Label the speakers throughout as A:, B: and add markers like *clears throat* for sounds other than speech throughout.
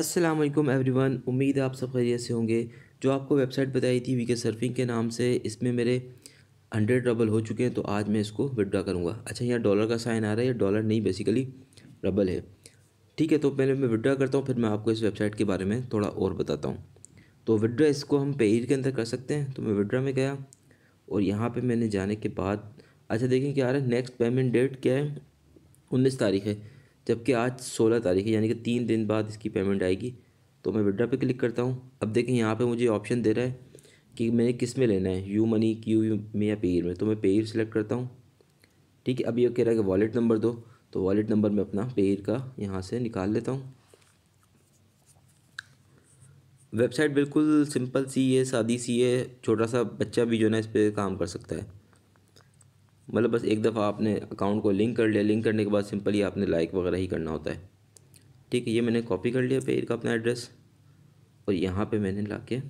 A: अस्सलाम वालेकुम एवरीवन उम्मीद है आप सब खैरियत से होंगे जो आपको वेबसाइट बताई थी वीके सर्फिंग के नाम से इसमें मेरे हंड्रेड डबल हो चुके हैं तो आज मैं इसको विड्रा करूँगा अच्छा यहाँ डॉलर का साइन आ रहा है ये डॉलर नहीं बेसिकली डबल है ठीक है तो पहले मैं विड्रा करता हूँ फिर मैं आपको इस वेबसाइट के बारे में थोड़ा और बताता हूँ तो विड्रा इसको हम पेयर के अंदर कर सकते हैं तो मैं विड्रा में गया और यहाँ पर मैंने जाने के बाद अच्छा देखें क्या आ रहा है नेक्स्ट पेमेंट डेट क्या है उन्नीस तारीख है जबकि आज सोलह तारीख है यानी कि तीन दिन बाद इसकी पेमेंट आएगी तो मैं विड्रा पे क्लिक करता हूँ अब देखें यहाँ पे मुझे ऑप्शन दे रहा है कि मैंने किस में लेना है यू मनी क्यू यू में या पेयर में तो मैं पेयर सेलेक्ट करता हूँ ठीक है अब ये कह रहा है कि वॉलेट नंबर दो तो वॉलेट नंबर मैं अपना पेयर का यहाँ से निकाल लेता हूँ वेबसाइट बिल्कुल सिंपल सी है सादी सी है छोटा सा बच्चा भी जो है ना इस पर काम कर सकता है मतलब बस एक दफ़ा आपने अकाउंट को लिंक कर लिया लिंक करने के बाद सिंपली आपने लाइक वगैरह ही करना होता है ठीक है ये मैंने कॉपी कर लिया पेज का अपना एड्रेस और यहाँ पे मैंने ला के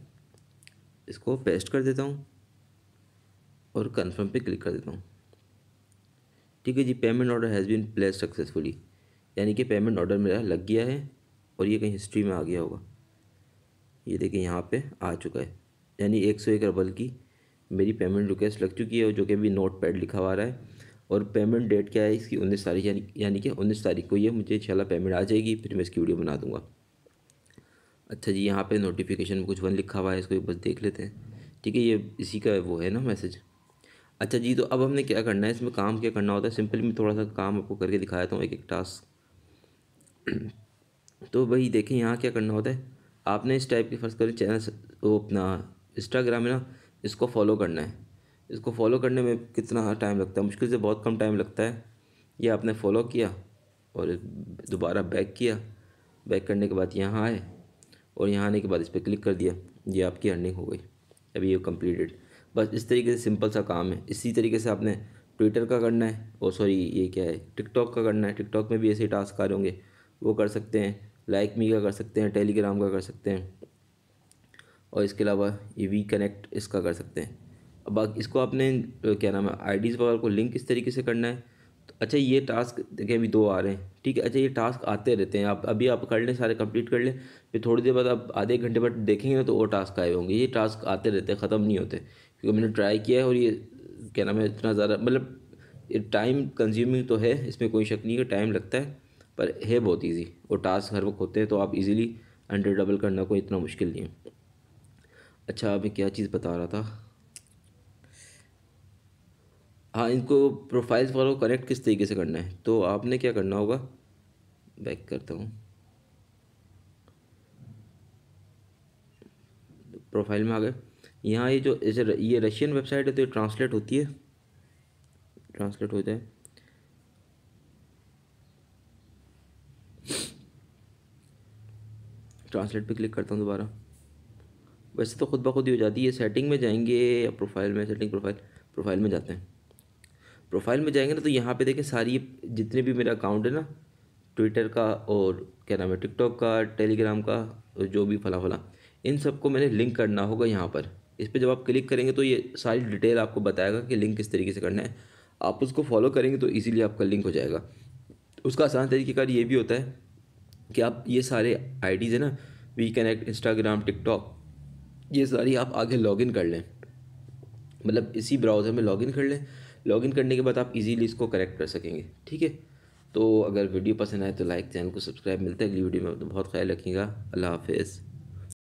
A: इसको पेस्ट कर देता हूँ और कन्फर्म पे क्लिक कर देता हूँ ठीक है जी payment order has been place successfully यानी कि पेमेंट ऑर्डर मेरा लग गया है और ये कहीं हिस्ट्री में आ गया होगा ये देखिए यहाँ पे आ चुका है यानी एक सौ एक अरबल की मेरी पेमेंट रिक्वेस्ट लग चुकी है जो कि अभी नोट पैड लिखा हुआ रहा है और पेमेंट डेट क्या है इसकी उन्नीस तारीख यानी यानी कि उन्नीस तारीख को ये मुझे इंशाल्लाह पेमेंट आ जाएगी फिर मैं इसकी वीडियो बना दूँगा अच्छा जी यहाँ पे नोटिफिकेशन में कुछ वन लिखा हुआ है इसको बस देख लेते हैं ठीक है ये इसी का वो है ना मैसेज अच्छा जी तो अब हमने क्या करना है इसमें काम क्या करना होता है सिंपली मैं थोड़ा सा काम आपको करके दिखा देता हूँ एक एक टास्क *clears throat* तो भाई देखें यहाँ क्या करना होता है आपने इस टाइप के फर्स्ट करें चैनल वो अपना इंस्टाग्राम है ना इसको फॉलो करना है इसको फॉलो करने में कितना टाइम लगता है मुश्किल से बहुत कम टाइम लगता है ये आपने फॉलो किया और दोबारा बैक किया बैक करने के बाद यहाँ आए और यहाँ आने के बाद इस पर क्लिक कर दिया ये आपकी अर्निंग हो गई अभी ये कम्प्लीटेड बस इस तरीके से सिंपल सा काम है इसी तरीके से आपने ट्विटर का करना है और सॉरी ये क्या है टिकटॉक का करना है टिकटॉक में भी ऐसे टास्क आ रहे होंगे वो कर सकते हैं लाइक मी का कर सकते हैं टेलीग्राम का कर सकते हैं और इसके अलावा ये वी कनेक्ट इसका कर सकते हैं अब इसको आपने क्या नाम है डीज़ वगैरह को लिंक किस तरीके से करना है तो अच्छा ये टास्क देखें अभी दो आ रहे हैं ठीक है अच्छा ये टास्क आते रहते हैं आप अभी आप कर लें सारे कंप्लीट कर लें फिर थोड़ी देर बाद आप आधे घंटे बाद देखेंगे ना तो और टास्क आए होंगे ये टास्क आते रहते हैं ख़त्म नहीं होते क्योंकि मैंने ट्राई किया है और ये क्या नाम है इतना ज़्यादा मतलब टाइम कंज्यूमिंग तो है इसमें कोई शक नहीं है टाइम लगता है पर है बहुत ईजी और टास्क हर वक्त होते हैं तो आप ईज़िली अंडर डबल करना कोई इतना मुश्किल नहीं है अच्छा मैं क्या चीज़ बता रहा था हाँ इनको प्रोफाइल्स फॉलो को कनेक्ट किस तरीके से करना है तो आपने क्या करना होगा बैक करता हूँ प्रोफाइल में आ गए यहाँ ये जो ये रशियन वेबसाइट है तो ये ट्रांसलेट होती है ट्रांसलेट हो जाए ट्रांसलेट पे क्लिक करता हूँ दोबारा वैसे तो खुद ब खुद ही हो जाती है सेटिंग में जाएंगे या प्रोफाइल में सेटिंग प्रोफाइल प्रोफाइल में जाते हैं प्रोफाइल में जाएंगे ना तो यहाँ पे देखें सारी जितने भी मेरा अकाउंट है ना ट्विटर का और क्या नाम है टिकटॉक का टेलीग्राम का और जो भी फला फला इन सबको मैंने लिंक करना होगा यहाँ पर इस पर जब आप क्लिक करेंगे तो ये सारी डिटेल आपको बताएगा कि लिंक किस तरीके से करना है आप उसको फॉलो करेंगे तो ईज़िली आपका लिंक हो जाएगा उसका आसान तरीक़ेकार ये भी होता है कि आप ये सारे आई है ना वी कनेक्ट इंस्टाग्राम टिकटॉक ये सारी आप आगे लॉगिन कर लें मतलब इसी ब्राउज़र में लॉगिन कर लें लॉगिन करने के बाद आप इजीली इसको करेक्ट कर सकेंगे ठीक है तो अगर वीडियो पसंद आए तो लाइक चैनल को सब्सक्राइब मिलता है अगली वीडियो में तो बहुत ख्याल रखिएगा अल्लाह हाफिज़